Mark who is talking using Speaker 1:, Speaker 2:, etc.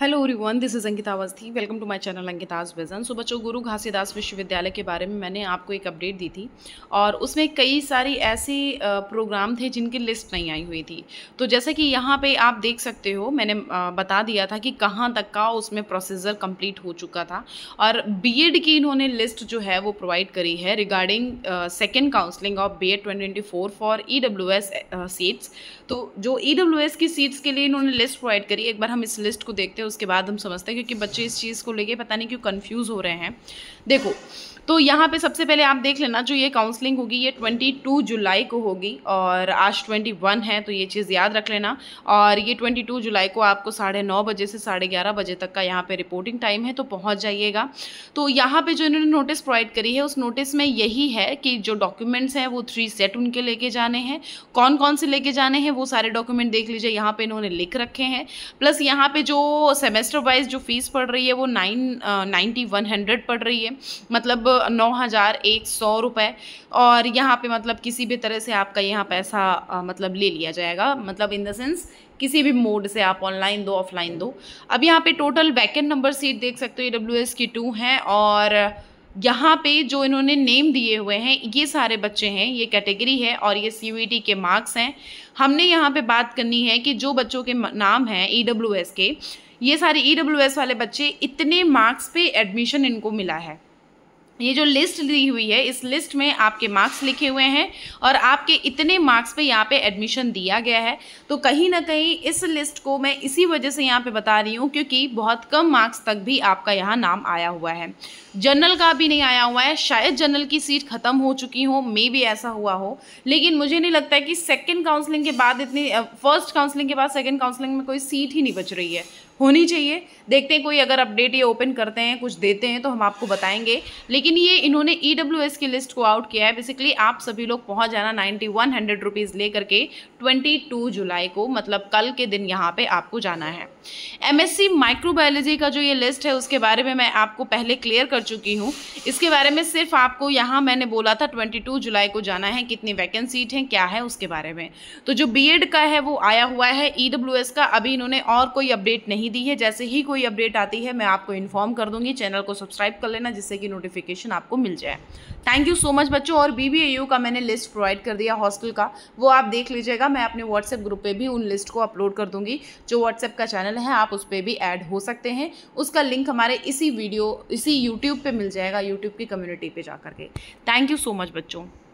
Speaker 1: hello one this is Ankita Awasthi welcome to my channel Ankita's vision so बच्चों गुरु घासीदास विश्वविद्यालय के बारे में मैंने आपको एक अपडेट दी थी और उसमें कई सारी ऐसे प्रोग्राम थे जिनकी लिस्ट नहीं आई हुई थी तो जैसे कि यहाँ पे आप देख सकते हो मैंने बता दिया था कि कहाँ तक का उसमें प्रोसीजर कम्प्लीट हो चुका था और बी की इन्होंने लिस्ट जो है वो प्रोवाइड करी है regarding second counselling of B Ed twenty four E seats तो जो ई e की सीट्स के लिए इन्होंने लिस्ट प्रोवाइड करी एक बार हम इस लिस्ट को देखते उसके बाद हम समझते हैं क्योंकि बच्चे इस चीज़ को लेके पता नहीं क्यों कन्फ्यूज़ हो रहे हैं देखो तो यहाँ पे सबसे पहले आप देख लेना जो ये काउंसलिंग होगी ये 22 जुलाई को होगी और आज 21 है तो ये चीज़ याद रख लेना और ये 22 जुलाई को आपको साढ़े नौ बजे से साढ़े ग्यारह बजे तक का यहाँ पे रिपोर्टिंग टाइम है तो पहुँच जाइएगा तो यहाँ पे जो इन्होंने नोटिस प्रोवाइड करी है उस नोटिस में यही है कि जो डॉक्यूमेंट्स हैं वो थ्री सेट उनके लेके जाने हैं कौन कौन से लेके जाने हैं वो सारे डॉक्यूमेंट देख लीजिए यहाँ पर इन्होंने लिख रखे हैं प्लस यहाँ पर जो सेमेस्टर वाइज जो फीस पड़ रही है वो नाइन नाइन्टी वन हंड्रेड पड़ रही है मतलब नौ हज़ार एक सौ रुपये और यहाँ पे मतलब किसी भी तरह से आपका यहाँ पैसा मतलब ले लिया जाएगा मतलब इन द सेंस किसी भी मोड से आप ऑनलाइन दो ऑफलाइन दो अब यहाँ पे टोटल वैकेंट नंबर सीट देख सकते हो ई डब्ल्यू एस की टू हैं और यहाँ पे जो इन्होंने नेम दिए हुए हैं ये सारे बच्चे हैं ये कैटेगरी है और ये सी e के मार्क्स हैं हमने यहाँ पे बात करनी है कि जो बच्चों के नाम हैं ई e के ये सारे ई e वाले बच्चे इतने मार्क्स पे एडमिशन इनको मिला है ये जो लिस्ट दी हुई है इस लिस्ट में आपके मार्क्स लिखे हुए हैं और आपके इतने मार्क्स पे यहाँ पे एडमिशन दिया गया है तो कहीं ना कहीं इस लिस्ट को मैं इसी वजह से यहाँ पे बता रही हूँ क्योंकि बहुत कम मार्क्स तक भी आपका यहाँ नाम आया हुआ है जनरल का भी नहीं आया हुआ है शायद जनरल की सीट ख़त्म हो चुकी हो मे भी ऐसा हुआ हो लेकिन मुझे नहीं लगता है कि सेकेंड काउंसलिंग के बाद इतनी फर्स्ट काउंसलिंग के बाद सेकेंड काउंसलिंग में कोई सीट ही नहीं बच रही है होनी चाहिए देखते हैं कोई अगर अपडेट ये ओपन करते हैं कुछ देते हैं तो हम आपको बताएंगे लेकिन लेकिन ये इन्होंने ई e की लिस्ट को आउट किया है बेसिकली आप सभी लोग पहुंच जाना नाइन्टी वन हंड्रेड रुपीज़ ले करके ट्वेंटी टू जुलाई को मतलब कल के दिन यहाँ पे आपको जाना है एमएससी माइक्रोबायोलॉजी का जो ये लिस्ट है उसके बारे में मैं आपको पहले क्लियर कर चुकी हूँ इसके बारे में सिर्फ आपको यहाँ मैंने बोला था 22 जुलाई को जाना है कितनी वैकेंसी सीट हैं क्या है उसके बारे में तो जो एड का है वो आया हुआ है एस e का अभी इन्होंने और कोई अपडेट नहीं दी है जैसे ही कोई अपडेट आती है मैं आपको इन्फॉर्म कर दूँगी चैनल को सब्सक्राइब कर लेना जिससे कि नोटिफिकेशन आपको मिल जाए थैंक यू सो मच बच्चों और यू का मैंने लिस्ट प्रोवाइड कर दिया हॉस्टल का वो आप देख लीजिएगा मैं अपने व्हाट्सएप ग्रुप पर भी उन लिस्ट को अपलोड कर दूंगी जो व्हाट्सएप का चैनल चैनल है आप उस पर भी ऐड हो सकते हैं उसका लिंक हमारे इसी वीडियो इसी यूट्यूब पर मिल जाएगा यूट्यूब की कम्युनिटी पर जा के थैंक यू सो मच बच्चों